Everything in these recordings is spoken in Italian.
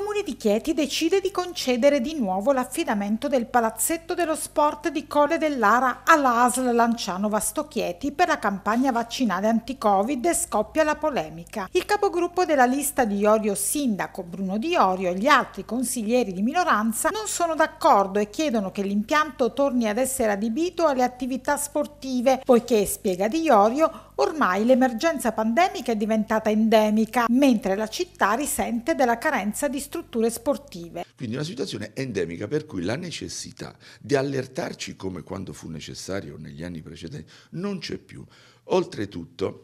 Comune di Chieti decide di concedere di nuovo l'affidamento del palazzetto dello sport di Colle dell'Ara alla ASL Lanciano Vasto Chieti per la campagna vaccinale anti-Covid e scoppia la polemica. Il capogruppo della lista di Iorio Sindaco Bruno Di Iorio e gli altri consiglieri di minoranza non sono d'accordo e chiedono che l'impianto torni ad essere adibito alle attività sportive, poiché, spiega Di Iorio, Ormai l'emergenza pandemica è diventata endemica, mentre la città risente della carenza di strutture sportive. Quindi una situazione endemica per cui la necessità di allertarci come quando fu necessario negli anni precedenti non c'è più. Oltretutto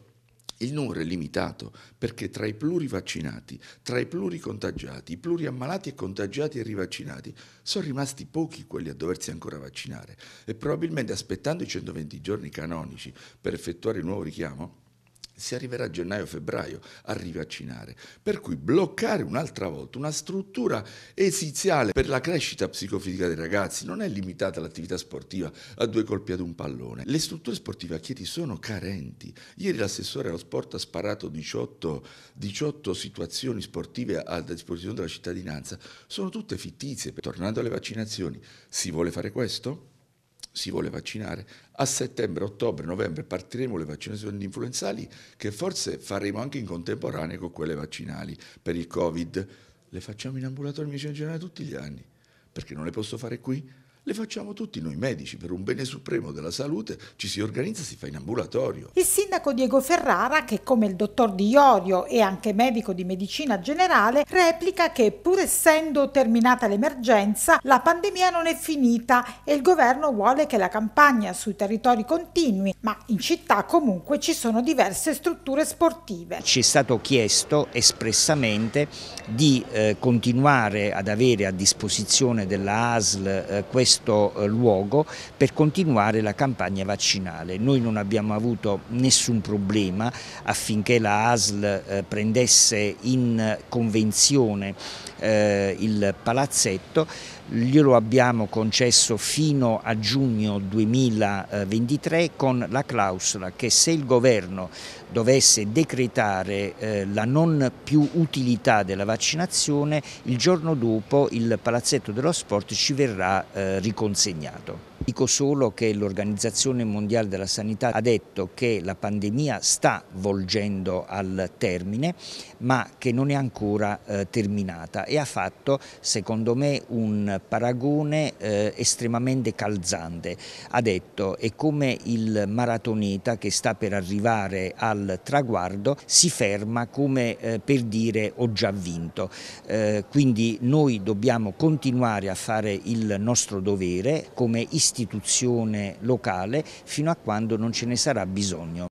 il numero è limitato perché tra i plurivaccinati, tra i pluricontagiati, i pluriammalati e contagiati e rivaccinati sono rimasti pochi quelli a doversi ancora vaccinare e probabilmente aspettando i 120 giorni canonici per effettuare il nuovo richiamo si arriverà a gennaio-febbraio a rivaccinare. Per cui bloccare un'altra volta una struttura esiziale per la crescita psicofisica dei ragazzi non è limitata all'attività sportiva, a due colpi ad un pallone. Le strutture sportive a Chieti sono carenti. Ieri l'assessore allo sport ha sparato 18, 18 situazioni sportive a disposizione della cittadinanza. Sono tutte fittizie. Tornando alle vaccinazioni, si vuole fare questo? si vuole vaccinare. A settembre, ottobre, novembre partiremo le vaccinazioni influenzali che forse faremo anche in contemporanea con quelle vaccinali per il Covid. Le facciamo in ambulatorio di medicina generale tutti gli anni, perché non le posso fare qui? le facciamo tutti noi medici per un bene supremo della salute, ci si organizza, e si fa in ambulatorio. Il sindaco Diego Ferrara, che come il dottor Di Iorio è anche medico di medicina generale, replica che pur essendo terminata l'emergenza, la pandemia non è finita e il governo vuole che la campagna sui territori continui, ma in città comunque ci sono diverse strutture sportive. Ci è stato chiesto espressamente di eh, continuare ad avere a disposizione della ASL eh, questo questo eh, luogo per continuare la campagna vaccinale. Noi non abbiamo avuto nessun problema affinché la ASL eh, prendesse in convenzione eh, il palazzetto, glielo abbiamo concesso fino a giugno 2023 con la clausola che se il governo dovesse decretare la non più utilità della vaccinazione, il giorno dopo il palazzetto dello sport ci verrà eh, riconsegnato. Dico solo che l'Organizzazione Mondiale della Sanità ha detto che la pandemia sta volgendo al termine, ma che non è ancora eh, terminata e ha fatto, secondo me, un paragone eh, estremamente calzante. Ha detto è come il maratoneta che sta per arrivare al traguardo si ferma come eh, per dire ho già vinto. Eh, quindi noi dobbiamo continuare a fare il nostro dovere dovere come istituzione locale fino a quando non ce ne sarà bisogno.